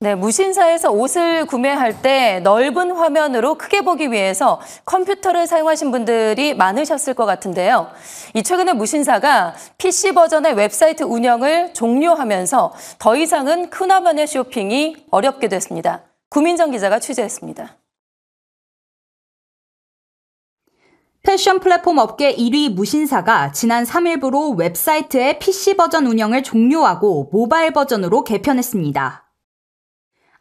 네, 무신사에서 옷을 구매할 때 넓은 화면으로 크게 보기 위해서 컴퓨터를 사용하신 분들이 많으셨을 것 같은데요. 이 최근에 무신사가 PC 버전의 웹사이트 운영을 종료하면서 더 이상은 큰 화면의 쇼핑이 어렵게 됐습니다. 구민정 기자가 취재했습니다. 패션 플랫폼 업계 1위 무신사가 지난 3일부로 웹사이트의 PC 버전 운영을 종료하고 모바일 버전으로 개편했습니다.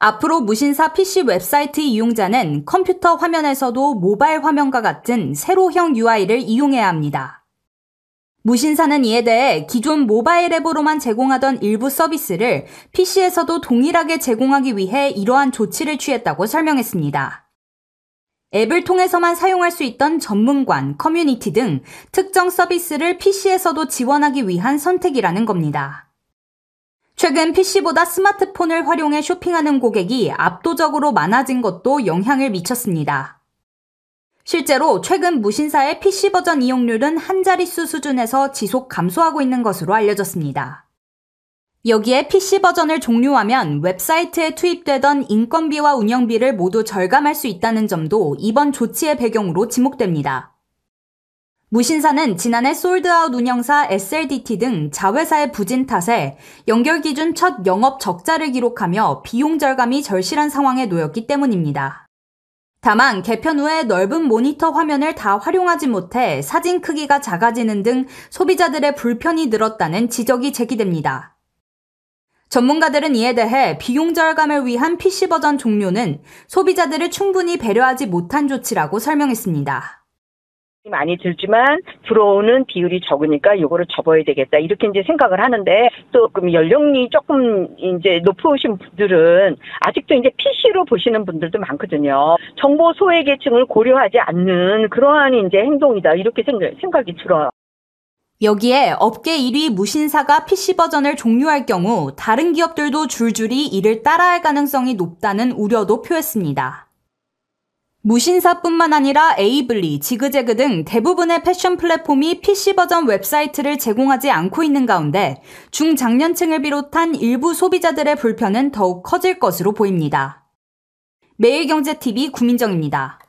앞으로 무신사 PC 웹사이트 이용자는 컴퓨터 화면에서도 모바일 화면과 같은 세로형 UI를 이용해야 합니다. 무신사는 이에 대해 기존 모바일 앱으로만 제공하던 일부 서비스를 PC에서도 동일하게 제공하기 위해 이러한 조치를 취했다고 설명했습니다. 앱을 통해서만 사용할 수 있던 전문관, 커뮤니티 등 특정 서비스를 PC에서도 지원하기 위한 선택이라는 겁니다. 최근 PC보다 스마트폰을 활용해 쇼핑하는 고객이 압도적으로 많아진 것도 영향을 미쳤습니다. 실제로 최근 무신사의 PC 버전 이용률은 한 자릿수 수준에서 지속 감소하고 있는 것으로 알려졌습니다. 여기에 PC 버전을 종료하면 웹사이트에 투입되던 인건비와 운영비를 모두 절감할 수 있다는 점도 이번 조치의 배경으로 지목됩니다. 무신사는 지난해 솔드아웃 운영사 SLDT 등 자회사의 부진 탓에 연결 기준 첫 영업 적자를 기록하며 비용 절감이 절실한 상황에 놓였기 때문입니다. 다만 개편 후에 넓은 모니터 화면을 다 활용하지 못해 사진 크기가 작아지는 등 소비자들의 불편이 늘었다는 지적이 제기됩니다. 전문가들은 이에 대해 비용 절감을 위한 PC 버전 종료는 소비자들을 충분히 배려하지 못한 조치라고 설명했습니다. 많이 들지만 들어오는 비율이 적으니까 요거를 접어야 되겠다 이렇게 이제 생각을 하는데 조금 연령이 조금 이제 높으신 분들은 아직도 이제 PC로 보시는 분들도 많거든요. 정보 소외 계층을 고려하지 않는 그러한 이제 행동이다 이렇게 생각, 생각이 들어요. 여기에 업계 1위 무신사가 PC 버전을 종료할 경우 다른 기업들도 줄줄이 이를 따라할 가능성이 높다는 우려도 표했습니다. 무신사뿐만 아니라 에이블리, 지그재그 등 대부분의 패션 플랫폼이 PC 버전 웹사이트를 제공하지 않고 있는 가운데 중장년층을 비롯한 일부 소비자들의 불편은 더욱 커질 것으로 보입니다. 매일경제TV 구민정입니다.